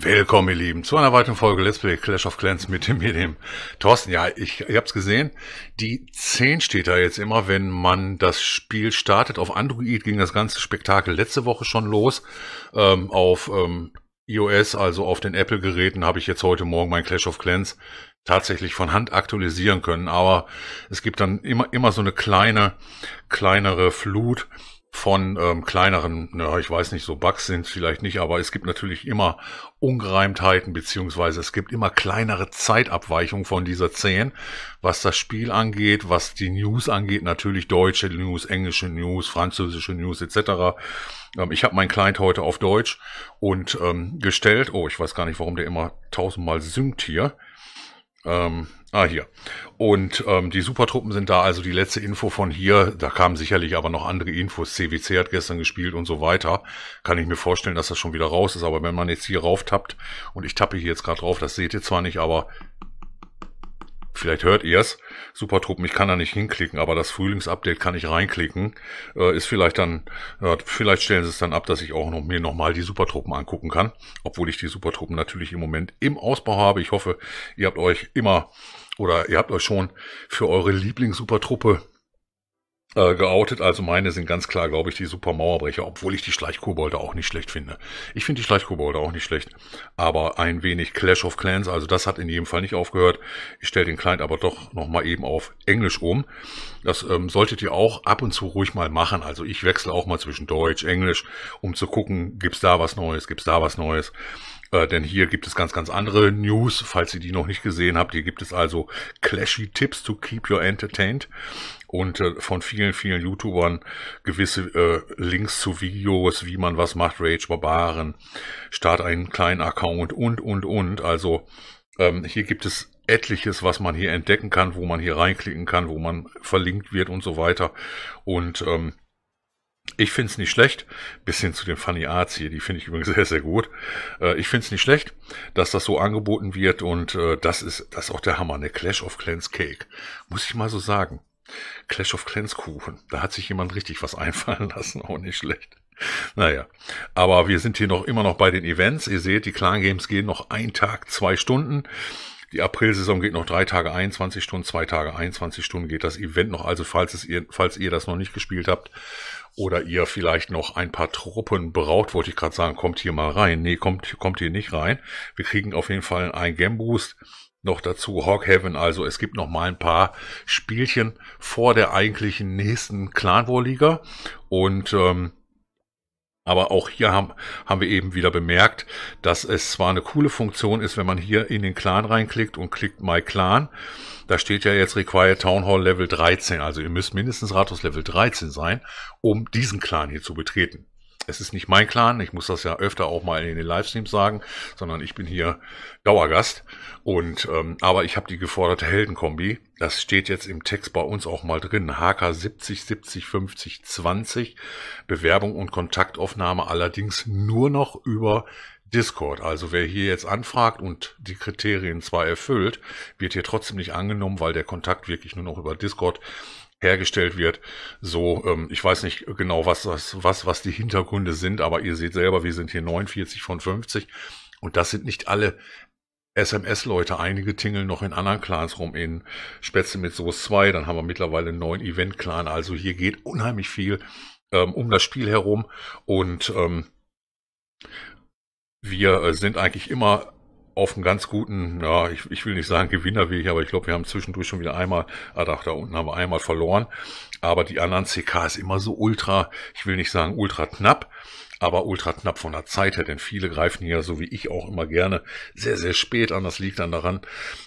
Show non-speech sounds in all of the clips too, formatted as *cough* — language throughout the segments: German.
Willkommen, ihr Lieben, zu einer weiteren Folge Let's Play Clash of Clans mit dem, mit dem Thorsten. Ja, ich, ich habe es gesehen. Die 10 steht da jetzt immer, wenn man das Spiel startet. Auf Android ging das ganze Spektakel letzte Woche schon los. Ähm, auf ähm, iOS, also auf den Apple-Geräten, habe ich jetzt heute Morgen mein Clash of Clans tatsächlich von Hand aktualisieren können. Aber es gibt dann immer, immer so eine kleine, kleinere Flut von ähm, kleineren, na, ich weiß nicht, so Bugs sind vielleicht nicht, aber es gibt natürlich immer Ungereimtheiten, beziehungsweise es gibt immer kleinere Zeitabweichungen von dieser 10, was das Spiel angeht, was die News angeht, natürlich deutsche News, englische News, französische News etc. Ähm, ich habe meinen Client heute auf Deutsch und ähm, gestellt, oh, ich weiß gar nicht, warum der immer tausendmal synkt hier. Ähm, Ah, hier. Und ähm, die Supertruppen sind da, also die letzte Info von hier. Da kamen sicherlich aber noch andere Infos. CWC hat gestern gespielt und so weiter. Kann ich mir vorstellen, dass das schon wieder raus ist. Aber wenn man jetzt hier rauftappt, und ich tappe hier jetzt gerade drauf, das seht ihr zwar nicht, aber Vielleicht hört ihr's. Supertruppen, ich kann da nicht hinklicken, aber das Frühlingsupdate kann ich reinklicken. Äh, ist vielleicht dann, äh, vielleicht stellen sie es dann ab, dass ich auch noch, mir nochmal die Supertruppen angucken kann. Obwohl ich die Supertruppen natürlich im Moment im Ausbau habe. Ich hoffe, ihr habt euch immer oder ihr habt euch schon für eure Lieblings-Supertruppe äh, geoutet. Also meine sind ganz klar, glaube ich, die Supermauerbrecher, obwohl ich die Schleichkobolde auch nicht schlecht finde. Ich finde die Schleichkobolde auch nicht schlecht, aber ein wenig Clash of Clans, also das hat in jedem Fall nicht aufgehört. Ich stelle den Client aber doch nochmal eben auf Englisch um. Das ähm, solltet ihr auch ab und zu ruhig mal machen. Also ich wechsle auch mal zwischen Deutsch, Englisch, um zu gucken, gibt's da was Neues, gibt's da was Neues. Äh, denn hier gibt es ganz, ganz andere News, falls ihr die noch nicht gesehen habt. Hier gibt es also clashy Tips to keep your entertained und äh, von vielen, vielen YouTubern gewisse äh, Links zu Videos, wie man was macht, Rage Barbaren, start einen kleinen Account und, und, und. Also ähm, hier gibt es etliches, was man hier entdecken kann, wo man hier reinklicken kann, wo man verlinkt wird und so weiter. Und ähm, ich find's nicht schlecht, bis hin zu den Funny Arts hier, die finde ich übrigens *laughs* sehr, sehr gut. Äh, ich find's nicht schlecht, dass das so angeboten wird und äh, das ist das ist auch der Hammer, ne Clash of Clans Cake. Muss ich mal so sagen. Clash of Clans Kuchen. Da hat sich jemand richtig was *laughs* einfallen lassen, auch nicht schlecht. Naja, aber wir sind hier noch immer noch bei den Events. Ihr seht, die Clan Games gehen noch ein Tag, zwei Stunden. Die Aprilsaison geht noch drei Tage 21 Stunden, zwei Tage 21 Stunden geht das Event noch. Also falls, es ihr, falls ihr das noch nicht gespielt habt oder ihr vielleicht noch ein paar Truppen braucht, wollte ich gerade sagen, kommt hier mal rein. Nee, kommt, kommt hier nicht rein. Wir kriegen auf jeden Fall einen Game Boost. Noch dazu Heaven, also es gibt noch mal ein paar Spielchen vor der eigentlichen nächsten Clan War Liga und ähm, aber auch hier haben, haben wir eben wieder bemerkt, dass es zwar eine coole Funktion ist, wenn man hier in den Clan reinklickt und klickt My Clan. Da steht ja jetzt Require Town Hall Level 13. Also ihr müsst mindestens Rathaus Level 13 sein, um diesen Clan hier zu betreten es ist nicht mein Clan, ich muss das ja öfter auch mal in den Livestreams sagen, sondern ich bin hier Dauergast. Und ähm, aber ich habe die geforderte Heldenkombi. Das steht jetzt im Text bei uns auch mal drin. HK 70 70 50 20. Bewerbung und Kontaktaufnahme allerdings nur noch über Discord. Also wer hier jetzt anfragt und die Kriterien zwar erfüllt, wird hier trotzdem nicht angenommen, weil der Kontakt wirklich nur noch über Discord hergestellt wird. So, ähm, ich weiß nicht genau, was, was, was, was die Hintergründe sind, aber ihr seht selber, wir sind hier 49 von 50 und das sind nicht alle SMS-Leute, einige tingeln noch in anderen Clans rum, in Spätzle mit Soße 2, dann haben wir mittlerweile einen neuen Event-Clan, also hier geht unheimlich viel ähm, um das Spiel herum und ähm, wir äh, sind eigentlich immer auf einen ganz guten, ja, ich, ich will nicht sagen Gewinnerweg, aber ich glaube, wir haben zwischendurch schon wieder einmal, ah, da, da unten haben wir einmal verloren. Aber die anderen CK ist immer so ultra, ich will nicht sagen ultra knapp, aber ultra knapp von der Zeit her, denn viele greifen hier, so wie ich auch immer gerne, sehr, sehr spät an. Das liegt dann daran,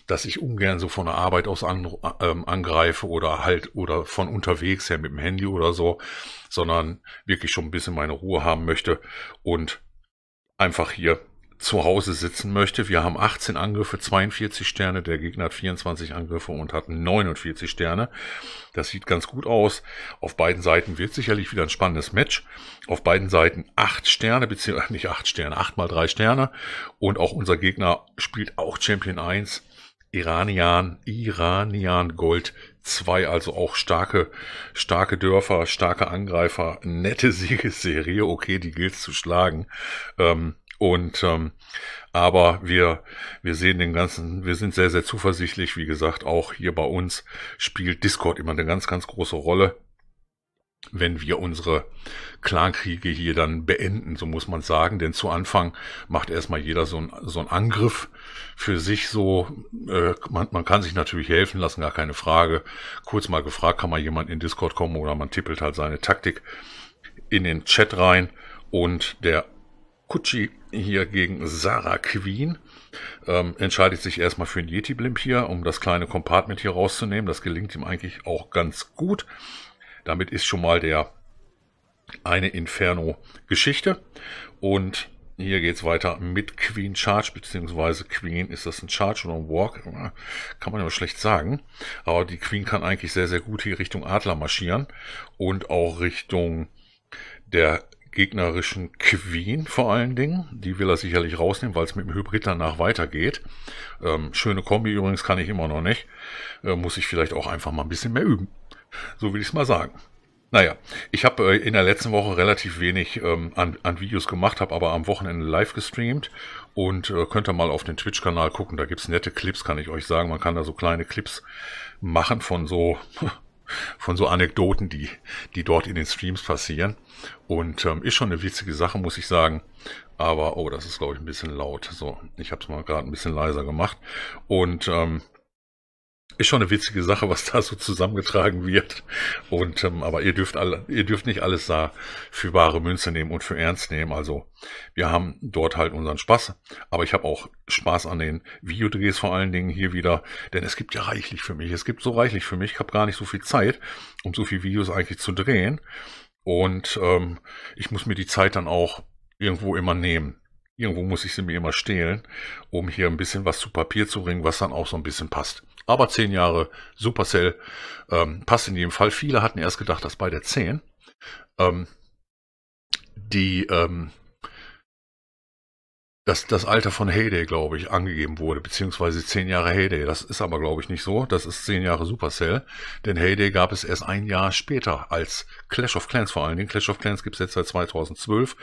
dass ich ungern so von der Arbeit aus an, ähm, angreife oder halt oder von unterwegs her mit dem Handy oder so, sondern wirklich schon ein bisschen meine Ruhe haben möchte und einfach hier zu Hause sitzen möchte. Wir haben 18 Angriffe, 42 Sterne. Der Gegner hat 24 Angriffe und hat 49 Sterne. Das sieht ganz gut aus. Auf beiden Seiten wird sicherlich wieder ein spannendes Match. Auf beiden Seiten 8 Sterne, beziehungsweise nicht 8 Sterne, 8 mal 3 Sterne. Und auch unser Gegner spielt auch Champion 1. Iranian, Iranian Gold 2, also auch starke, starke Dörfer, starke Angreifer, nette *laughs* Siegesserie, okay, die gilt zu schlagen. Ähm, und ähm, aber wir wir sehen den ganzen, wir sind sehr sehr zuversichtlich. Wie gesagt, auch hier bei uns spielt Discord immer eine ganz ganz große Rolle wenn wir unsere Clankriege hier dann beenden, so muss man sagen. Denn zu Anfang macht erstmal jeder so, ein, so einen Angriff für sich so. Äh, man, man, kann sich natürlich helfen lassen, gar keine Frage. Kurz mal gefragt, kann mal jemand in Discord kommen oder man tippelt halt seine Taktik in den Chat rein und der Kutschi hier gegen Sarah Queen. Ähm, entscheidet sich erstmal für ein Yeti-Blimp hier, um das kleine Compartment hier rauszunehmen. Das gelingt ihm eigentlich auch ganz gut. Damit ist schon mal der eine Inferno-Geschichte. Und hier geht es weiter mit Queen Charge, beziehungsweise Queen, ist das ein Charge oder ein Walk? Kann man ja schlecht sagen. Aber die Queen kann eigentlich sehr, sehr gut hier Richtung Adler marschieren und auch Richtung der gegnerischen Queen vor allen Dingen. Die will er sicherlich rausnehmen, weil es mit dem Hybrid danach weitergeht. Ähm, schöne Kombi übrigens kann ich immer noch nicht. Äh, muss ich vielleicht auch einfach mal ein bisschen mehr üben. So will ich es mal sagen. Naja, ich habe äh, in der letzten Woche relativ wenig ähm, an, an, Videos gemacht, habe aber am Wochenende live gestreamt und äh, könnt ihr mal auf den Twitch-Kanal gucken. Da gibt es nette Clips, kann ich euch sagen. Man kann da so kleine Clips machen von so von so Anekdoten, die, die dort in den Streams passieren. Und ähm, ist schon eine witzige Sache, muss ich sagen. Aber, oh, das ist, glaube ich, ein bisschen laut. So, ich habe es mal gerade ein bisschen leiser gemacht. Und ähm, ist schon eine witzige Sache, was da so zusammengetragen wird. Und ähm, aber ihr dürft alle, ihr dürft nicht alles da für wahre Münze nehmen und für ernst nehmen. Also wir haben dort halt unseren Spaß, aber ich habe auch Spaß an den Videodrehs vor allen Dingen hier wieder, denn es gibt ja reichlich für mich. Es gibt so reichlich für mich. Ich habe gar nicht so viel Zeit, um so viele Videos eigentlich zu drehen. Und ähm, ich muss mir die Zeit dann auch irgendwo immer nehmen. Irgendwo muss ich sie mir immer stehlen, um hier ein bisschen was zu Papier zu bringen, was dann auch so ein bisschen passt. Aber zehn Jahre Supercell ähm, passt in jedem Fall. Viele hatten erst gedacht, dass bei der 10 Ähm, die ähm, dass das Alter von Heyday, glaube ich, angegeben wurde, beziehungsweise zehn Jahre Heyday. Das ist aber, glaube ich, nicht so. Das ist zehn Jahre Supercell, denn Heyday gab es erst ein Jahr später als Clash of Clans vor allen Dingen. Clash of Clans gibt es jetzt seit 2012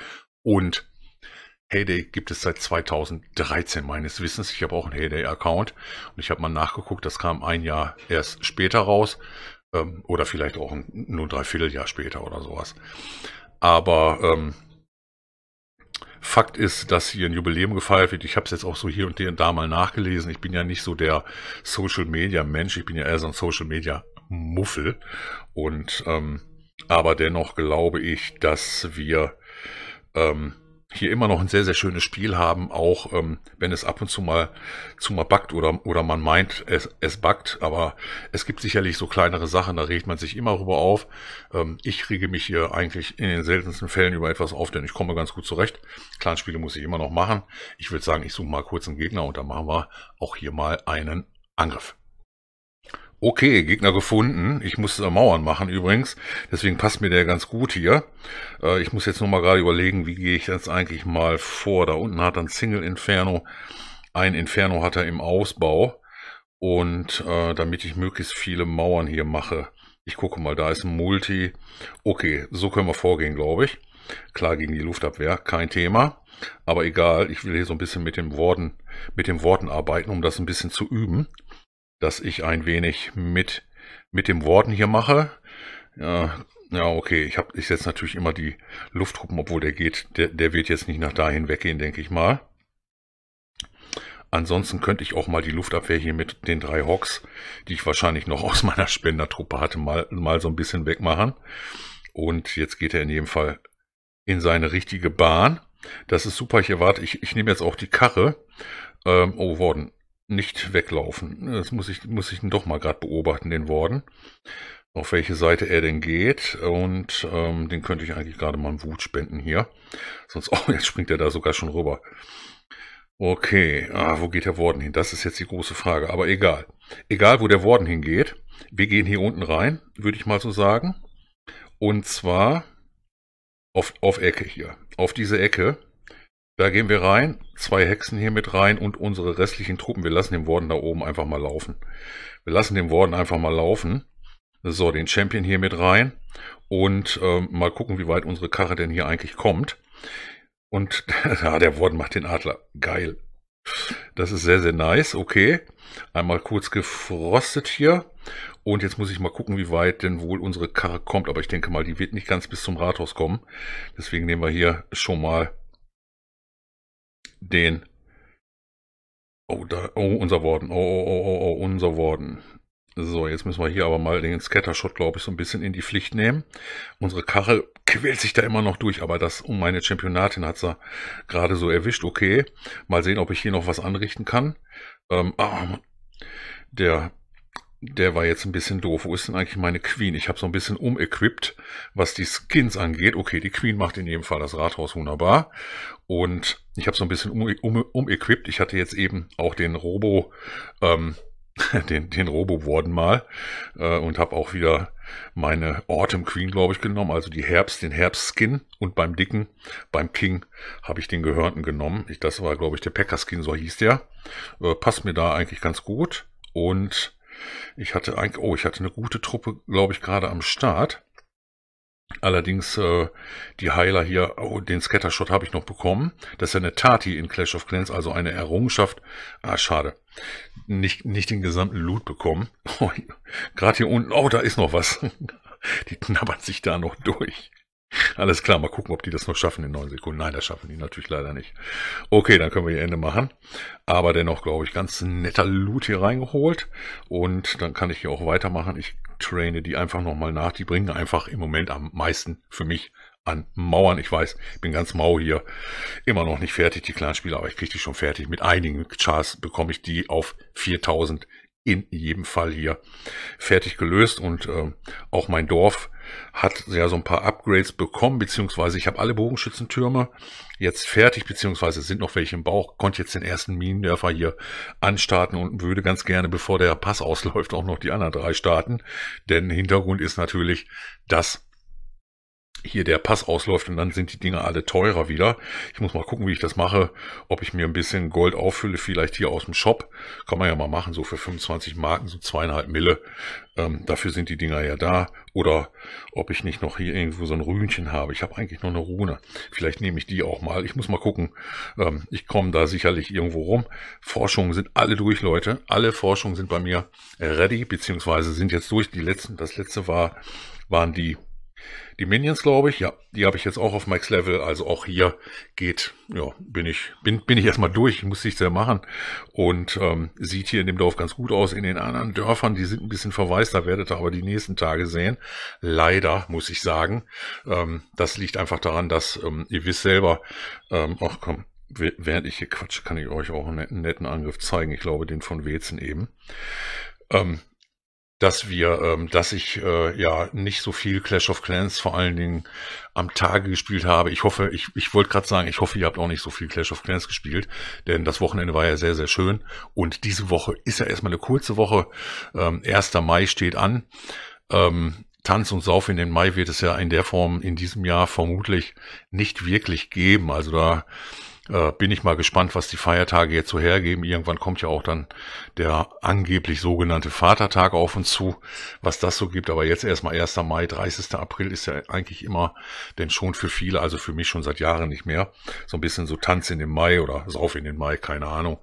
und Heyday gibt es seit 2013 meines Wissens. Ich habe auch einen Heyday-Account und ich habe mal nachgeguckt, das kam ein Jahr erst später raus ähm, oder vielleicht auch ein, nur ein Dreivierteljahr später oder sowas. Aber ähm, Fakt ist, dass hier ein Jubiläum gefeiert wird. Ich habe es jetzt auch so hier und da mal nachgelesen. Ich bin ja nicht so der Social-Media-Mensch, ich bin ja eher so ein Social-Media-Muffel. Und ähm, aber dennoch glaube ich, dass wir ähm, hier immer noch ein sehr, sehr schönes Spiel haben, auch ähm, wenn es ab und zu mal, zu mal backt oder, oder man meint, es, es backt. Aber es gibt sicherlich so kleinere Sachen, da regt man sich immer rüber auf. Ähm, ich rege mich hier eigentlich in den seltensten Fällen über etwas auf, denn ich komme ganz gut zurecht. Clanspiele muss ich immer noch machen. Ich würde sagen, ich suche mal kurz einen Gegner und dann machen wir auch hier mal einen Angriff. Okay, Gegner gefunden. Ich muss Mauern machen übrigens. Deswegen passt mir der ganz gut hier. Äh, ich muss jetzt nur mal gerade überlegen, wie gehe ich das eigentlich mal vor. Da unten hat er ein Single Inferno. Ein Inferno hat er im Ausbau. Und äh, damit ich möglichst viele Mauern hier mache. Ich gucke mal, da ist ein Multi. Okay, so können wir vorgehen, glaube ich. Klar gegen die Luftabwehr, kein Thema. Aber egal, ich will hier so ein bisschen mit, den Worten, mit den Worten arbeiten, um das ein bisschen zu üben dass ich ein wenig mit, mit dem Warden hier mache. Ja, ja okay, ich, hab, ich setze natürlich immer die Lufthupen, obwohl der geht, der, der wird jetzt nicht nach dahin weggehen, denke ich mal. Ansonsten könnte ich auch mal die Luftabwehr hier mit den drei Hawks, die ich wahrscheinlich noch *laughs* aus meiner Spendertruppe hatte, mal, mal so ein bisschen wegmachen. Und jetzt geht er in jedem Fall in seine richtige Bahn. Das ist super, ich erwarte, ich, ich nehme jetzt auch die Karre. Ähm, oh, Worden, nicht weglaufen. Das muss ich, muss ich doch mal gerade beobachten, den Worden. auf welche Seite er denn geht. Und ähm, den könnte ich eigentlich gerade mal einen Wut spenden hier. Sonst, *laughs* oh, jetzt springt er da sogar schon rüber. Okay, ah, wo geht der Worden hin? Das ist jetzt die große Frage, aber egal. Egal, wo der Worden hingeht, wir gehen hier unten rein, würde ich mal so sagen. Und zwar auf, auf Ecke hier, auf diese Ecke. Da gehen wir rein, zwei Hexen hier mit rein und unsere restlichen Truppen. Wir lassen den Worden da oben einfach mal laufen. Wir lassen den Worden einfach mal laufen. So, den Champion hier mit rein und äh, mal gucken, wie weit unsere Karre denn hier eigentlich kommt. Und *laughs* ja, der Worden macht den Adler. Geil. Das ist sehr, sehr nice. Okay. Einmal kurz gefrostet hier. Und jetzt muss ich mal gucken, wie weit denn wohl unsere Karre kommt. Aber ich denke mal, die wird nicht ganz bis zum Rathaus kommen. Deswegen nehmen wir hier schon mal den. Oh, da, oh, unser Worden. Oh, oh, oh, oh, oh, unser Worden. So, jetzt müssen wir hier aber mal den Scattershot, glaube ich, so ein bisschen in die Pflicht nehmen. Unsere Karre quält sich da immer noch durch, aber das um meine Championatin hat sie gerade so erwischt. Okay, mal sehen, ob ich hier noch was anrichten kann. Ähm, ah, der der war jetzt ein bisschen doof. Wo ist denn eigentlich meine Queen? Ich habe so ein bisschen umequipped, was die Skins angeht. Okay, die Queen macht in jedem Fall das Rathaus wunderbar. Und ich habe so ein bisschen umequipped. Um, um ich hatte jetzt eben auch den Robo, ähm, *laughs* den, den robo worden mal äh, und habe auch wieder meine Autumn Queen, glaube ich, genommen, also die Herbst, den Herbst-Skin und beim Dicken, beim King habe ich den Gehörnten genommen. Ich, das war, glaube ich, der Packer-Skin, so hieß der. Äh, passt mir da eigentlich ganz gut und ich hatte eigentlich, oh, ich hatte eine gute Truppe, glaube ich, gerade am Start. Allerdings äh, die Heiler hier, oh, den Scattershot habe ich noch bekommen. Das ist ja eine Tati in Clash of Clans, also eine Errungenschaft. Ah, schade. Nicht, nicht den gesamten Loot bekommen. *laughs* Oh, Gerade hier unten, oh, da ist noch was. *laughs* Die knabbern sich da noch durch. Alles klar, mal gucken, ob die das noch schaffen in neun Sekunden. Nein, das schaffen die natürlich leider nicht. Okay, dann können wir ihr Ende machen. Aber dennoch, glaube ich, ganz netter Loot hier reingeholt. Und dann kann ich hier auch weitermachen. Ich traine die einfach nochmal nach. Die bringen einfach im Moment am meisten für mich an Mauern. Ich weiß, ich bin ganz mau hier. Immer noch nicht fertig, die kleinen Spieler, aber ich kriege die schon fertig. Mit einigen Chars bekomme ich die auf 4000 in jedem Fall hier fertig gelöst und äh, auch mein Dorf hat ja so ein paar Upgrades bekommen, beziehungsweise ich habe alle Bogenschützentürme jetzt fertig, beziehungsweise sind noch welche im Bauch, konnte jetzt den ersten Minendörfer hier anstarten und würde ganz gerne, bevor der Pass ausläuft, auch noch die anderen drei starten, denn Hintergrund ist natürlich, dass hier der Pass ausläuft und dann sind die Dinger alle teurer wieder. Ich muss mal gucken, wie ich das mache, ob ich mir ein bisschen Gold auffülle, vielleicht hier aus dem Shop. Kann man ja mal machen, so für 25 Marken, so zweieinhalb Mille. Ähm, dafür sind die Dinger ja da. Oder ob ich nicht noch hier irgendwo so ein Rühnchen habe. Ich habe eigentlich noch eine Rune. Vielleicht nehme ich die auch mal. Ich muss mal gucken. Ähm, ich komme da sicherlich irgendwo rum. Forschungen sind alle durch, Leute. Alle Forschungen sind bei mir ready, beziehungsweise sind jetzt durch. Die letzten, das letzte war, waren die die Minions, glaube ich, ja, die habe ich jetzt auch auf Max Level. Also auch hier geht, ja, bin ich, bin, bin ich erstmal durch, muss ich sehr machen. Und ähm, sieht hier in dem Dorf ganz gut aus. In den anderen Dörfern, die sind ein bisschen da werdet ihr aber die nächsten Tage sehen. Leider, muss ich sagen. Ähm, das liegt einfach daran, dass ähm, ihr wisst selber, ähm, ach komm, während ich hier quatsche, kann ich euch auch einen netten Angriff zeigen. Ich glaube, den von Wezen eben. Ähm, dass wir, ähm, dass ich äh, ja nicht so viel Clash of Clans vor allen Dingen am Tage gespielt habe. Ich hoffe, ich, ich wollte gerade sagen, ich hoffe, ihr habt auch nicht so viel Clash of Clans gespielt, denn das Wochenende war ja sehr, sehr schön. Und diese Woche ist ja erstmal eine kurze Woche. Ähm, 1. Mai steht an. Ähm, Tanz und Sauf in den Mai wird es ja in der Form in diesem Jahr vermutlich nicht wirklich geben. Also da äh, bin ich mal gespannt, was die Feiertage jetzt so hergeben. Irgendwann kommt ja auch dann der angeblich sogenannte Vatertag auf uns zu, was das so gibt. Aber jetzt erstmal 1. Mai, 30. April ist ja eigentlich immer, denn schon für viele, also für mich schon seit Jahren nicht mehr, so ein bisschen so Tanz in den Mai oder Sauf in den Mai, keine Ahnung.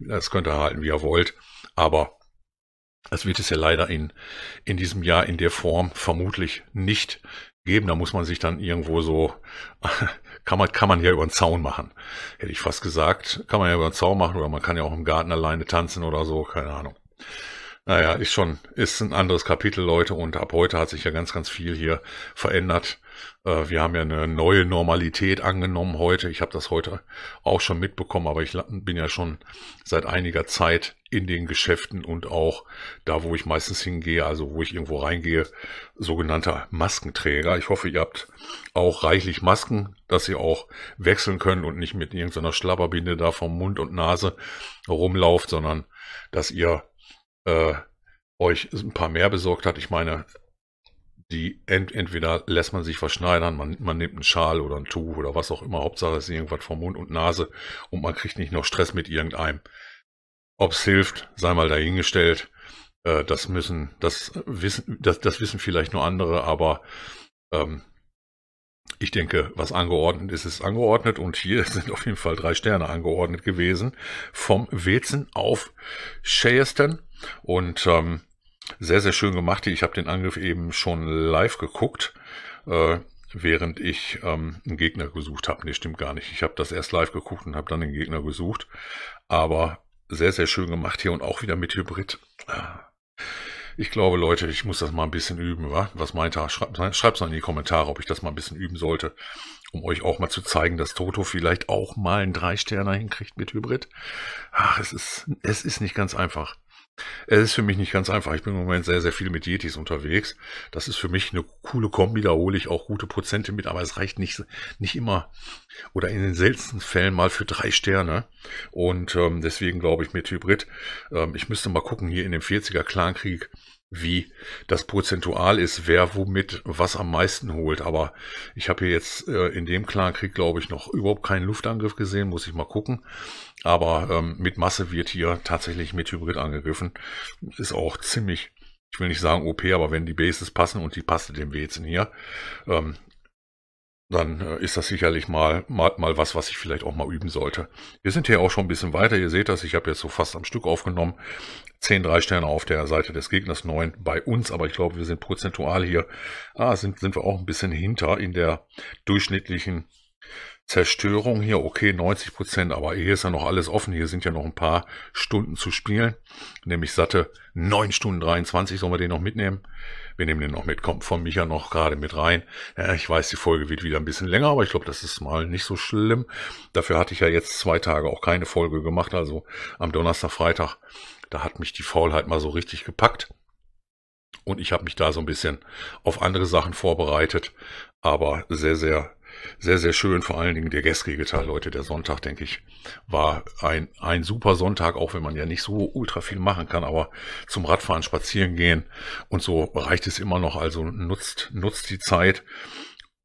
Das könnt ihr halten, wie ihr wollt. Aber das wird es ja leider in, in diesem Jahr in der Form vermutlich nicht geben. Da muss man sich dann irgendwo so kann man, kann man ja über den Zaun machen, hätte ich fast gesagt. Kann man ja über den Zaun machen oder man kann ja auch im Garten alleine tanzen oder so, keine Ahnung. Naja, ist schon, ist ein anderes Kapitel, Leute, und ab heute hat sich ja ganz, ganz viel hier verändert. Äh, wir haben ja eine neue Normalität angenommen heute. Ich habe das heute auch schon mitbekommen, aber ich bin ja schon seit einiger Zeit in den Geschäften und auch da, wo ich meistens hingehe, also wo ich irgendwo reingehe, sogenannter Maskenträger. Ich hoffe, ihr habt auch reichlich Masken, dass ihr auch wechseln könnt und nicht mit irgendeiner Schlabberbinde da vom Mund und Nase rumlauft, sondern dass ihr äh, euch ein paar mehr besorgt hat. Ich meine, die ent entweder lässt man sich verschneidern, man, man nimmt einen Schal oder ein Tuch oder was auch immer. Hauptsache es ist irgendwas vom Mund und Nase und man kriegt nicht noch Stress mit irgendeinem. Ob es hilft, sei mal dahingestellt. Äh, das müssen, das wissen, das, das wissen vielleicht nur andere, aber ähm, ich denke, was angeordnet ist, ist angeordnet und hier *laughs* sind auf jeden Fall drei Sterne angeordnet gewesen. Vom Wezen auf Shayeston und ähm, sehr, sehr schön gemacht. Ich habe den Angriff eben schon live geguckt, äh, während ich ähm, einen Gegner gesucht habe. Nee, stimmt gar nicht. Ich habe das erst live geguckt und habe dann den Gegner gesucht. Aber sehr, sehr schön gemacht hier und auch wieder mit Hybrid. Ich glaube, Leute, ich muss das mal ein bisschen üben, wa? Was meint ihr? Schreibt es mal in die Kommentare, ob ich das mal ein bisschen üben sollte, um euch auch mal zu zeigen, dass Toto vielleicht auch mal einen Drei-Sterner hinkriegt mit Hybrid. Ach, es ist, es ist nicht ganz einfach. Es ist für mich nicht ganz einfach. Ich bin im Moment sehr, sehr viel mit Yetis unterwegs. Das ist für mich eine coole Kombi. Da hole ich auch gute Prozente mit, aber es reicht nicht, nicht immer oder in den seltensten Fällen mal für drei Sterne. Und ähm, deswegen glaube ich mit Hybrid. Ähm, ich müsste mal gucken, hier in dem 40er Clankrieg wie das prozentual ist, wer womit was am meisten holt. Aber ich habe hier jetzt äh, in dem klaren Krieg, glaube ich, noch überhaupt keinen Luftangriff gesehen, muss ich mal gucken. Aber ähm, mit Masse wird hier tatsächlich mit Hybrid angegriffen. Ist auch ziemlich, ich will nicht sagen OP, aber wenn die Bases passen und die passte dem Wezen hier, ähm, dann äh, ist das sicherlich mal, mal, mal was, was ich vielleicht auch mal üben sollte. Wir sind hier auch schon ein bisschen weiter. Ihr seht das, ich habe jetzt so fast am Stück aufgenommen. Zehn drei Sterne auf der Seite des Gegners, neun bei uns. Aber ich glaube, wir sind prozentual hier. Ah, sind, sind wir auch ein bisschen hinter in der durchschnittlichen Zerstörung hier, okay, 90 Prozent, aber hier ist ja noch alles offen. Hier sind ja noch ein paar Stunden zu spielen, nämlich satte 9 Stunden 23 sollen wir den noch mitnehmen. Wir nehmen den noch mit, kommt von Micha noch gerade mit rein. Ja, ich weiß, die Folge wird wieder ein bisschen länger, aber ich glaube, das ist mal nicht so schlimm. Dafür hatte ich ja jetzt zwei Tage auch keine Folge gemacht, also am Donnerstag, Freitag, da hat mich die Faulheit mal so richtig gepackt. Und ich habe mich da so ein bisschen auf andere Sachen vorbereitet, aber sehr, sehr sehr, sehr schön. Vor allen Dingen der gestrige Tag, Leute, der Sonntag, denke ich, war ein, ein super Sonntag, auch wenn man ja nicht so ultra viel machen kann, aber zum Radfahren, spazieren gehen und so reicht es immer noch. Also nutzt, nutzt die Zeit.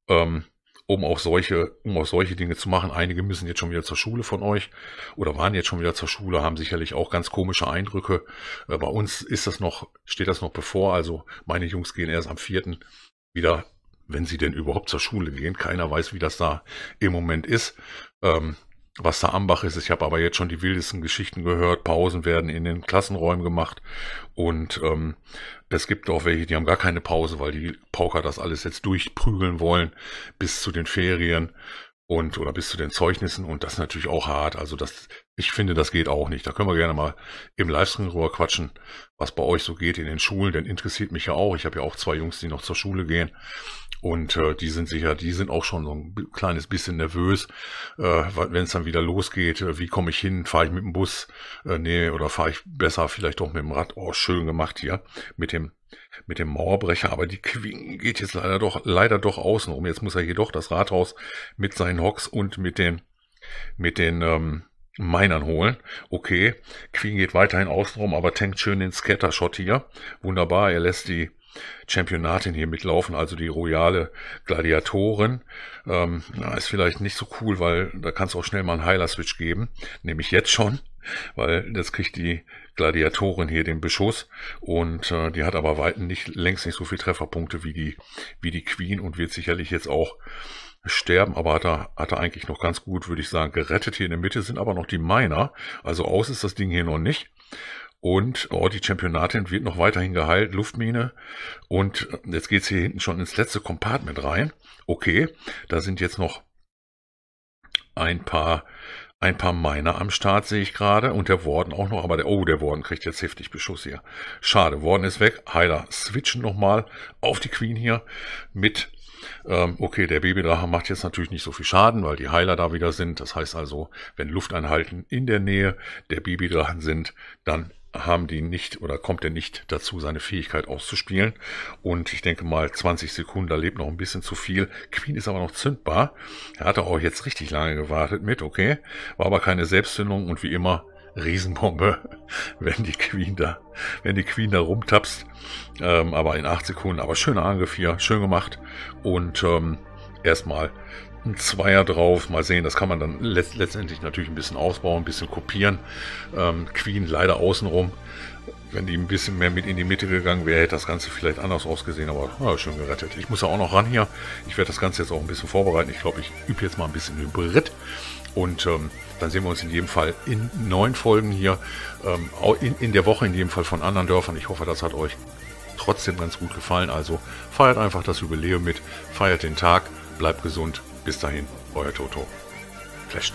Ähm, um auch solche, um auch solche Dinge zu machen. Einige müssen jetzt schon wieder zur Schule von euch oder waren jetzt schon wieder zur Schule, haben sicherlich auch ganz komische Eindrücke. Äh, bei uns ist das noch, steht das noch bevor. Also meine Jungs gehen erst am vierten wieder wenn sie denn überhaupt zur Schule gehen. Keiner weiß, wie das da im Moment ist. Ähm, was da am Bach ist. Ich habe aber jetzt schon die wildesten Geschichten gehört. Pausen werden in den Klassenräumen gemacht. Und ähm, es gibt auch welche, die haben gar keine Pause, weil die Pauker das alles jetzt durchprügeln wollen bis zu den Ferien und oder bis zu den Zeugnissen. Und das ist natürlich auch hart. Also das, ich finde, das geht auch nicht. Da können wir gerne mal im Livestream rüber quatschen, was bei euch so geht in den Schulen. Denn interessiert mich ja auch. Ich habe ja auch zwei Jungs, die noch zur Schule gehen. Und äh, die sind sicher, die sind auch schon so ein kleines bisschen nervös, äh, wenn es dann wieder losgeht. Äh, wie komme ich hin? Fahre ich mit dem Bus? Äh, nee, oder fahre ich besser vielleicht doch mit dem Rad? Oh, schön gemacht hier mit dem mit dem Mauerbrecher, aber die Queen geht jetzt leider doch, leider doch außenrum. Jetzt muss er jedoch das Rathaus mit seinen Hocks und mit den, mit den, ähm, Minern holen. Okay, Queen geht weiterhin außenrum, aber tankt schön den Scattershot hier. Wunderbar, er lässt die Championatin hier mitlaufen, also die royale Gladiatorin. Ähm, ist vielleicht nicht so cool, weil da kann es auch schnell mal einen Heiler-Switch geben. nämlich jetzt schon, weil das kriegt die Gladiatorin hier den Beschuss und äh, die hat aber weiten nicht, längst nicht so viele Trefferpunkte wie die, wie die Queen und wird sicherlich jetzt auch sterben, aber hat er, hat er eigentlich noch ganz gut, würde ich sagen, gerettet. Hier in der Mitte sind aber noch die Miner. Also aus ist das Ding hier noch nicht. Und oh, die Championatin wird noch weiterhin geheilt, Luftmine. Und äh, jetzt geht's hier hinten schon ins letzte Compartment rein. Okay, da sind jetzt noch ein paar, ein paar Miner am Start, sehe ich gerade. Und der Warden auch noch. Aber der, oh, der Warden kriegt jetzt heftig Beschuss hier. Schade, Warden ist weg. Heiler switchen nochmal auf die Queen hier mit ähm, okay, der Babydrache macht jetzt natürlich nicht so viel Schaden, weil die Heiler da wieder sind. Das heißt also, wenn Lufteinheiten in der Nähe der Babydrachen sind, dann haben die nicht oder kommt er nicht dazu, seine Fähigkeit auszuspielen. Und ich denke mal, 20 Sekunden, da lebt noch ein bisschen zu viel. Queen ist aber noch zündbar. Er hat auch jetzt richtig lange gewartet mit, okay. War aber keine Selbstzündung und wie immer Riesenbombe, *laughs* wenn die Queen da, wenn die Queen da rumtapst. Ähm, aber in 8 Sekunden, aber schöner Angriff hier, schön gemacht. Und ähm, erstmal ein Zweier drauf. Mal sehen, das kann man dann let letztendlich natürlich ein bisschen ausbauen, ein bisschen kopieren. Ähm, Queen leider außenrum. Wenn die ein bisschen mehr mit in die Mitte gegangen wäre, hätte das Ganze vielleicht anders ausgesehen, aber ja, schön gerettet. Ich muss ja auch noch ran hier. Ich werde das Ganze jetzt auch ein bisschen vorbereiten. Ich glaube, ich übe jetzt mal ein bisschen Hybrid. Und ähm, dann sehen wir uns in jedem Fall in neun Folgen hier, ähm, in, in der Woche in jedem Fall von anderen Dörfern. Ich hoffe, das hat euch trotzdem ganz gut gefallen. Also feiert einfach das Jubiläum mit, feiert den Tag, bleibt gesund, bis dahin, euer Toto. Flash.